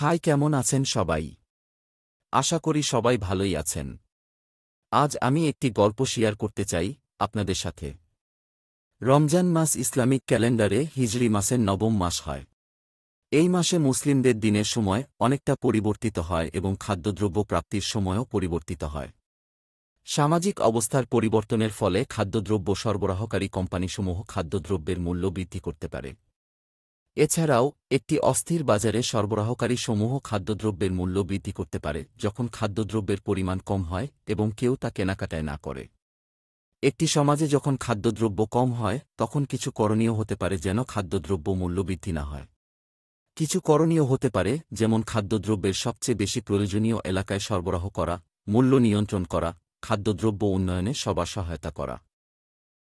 high কেমন আছেন সবাই আশা করি সবাই ভালোই আছেন আজ আমি একটি গল্প শেয়ার করতে চাই আপনাদের সাথে রমজান মাস ইসলামিক ক্যালেন্ডারে হিজড়ি মাসের নবম মাস হয় এই মাসে মুসলিমদের দিনের সময় অনেকটা পরিবর্তিত হয় এবং খাদ্যদ্রব্য প্রাপ্তির সময়ও পরিবর্তিত হয় সামাজিক অবস্থার পরিবর্তনের ফলে খাদ্যদ্রব্য সরবরাহকারী কোম্পানিসমূহ খাদ্যদ্রব্যের মূল্য বৃদ্ধি করতে পারে এছাড়াও একটি অস্থির বাজারে সরবরাহকারী সমূহ খাদ্যদ্রব্যের মূল্য বৃদ্ধি করতে পারে যখন খাদ্যদ্রব্যের পরিমাণ কম হয় এবং কেউ তা কেনাকাটায় না করে একটি সমাজে যখন খাদ্যদ্রব্য কম হয় তখন কিছু করণীয় হতে পারে যেন খাদ্যদ্রব্য মূল্যবৃদ্ধি না হয় কিছু করণীয় হতে পারে যেমন খাদ্যদ্রব্যের সবচেয়ে বেশি প্রয়োজনীয় এলাকায় সরবরাহ করা মূল্য নিয়ন্ত্রণ করা খাদ্যদ্রব্য উন্নয়নে সবার সহায়তা করা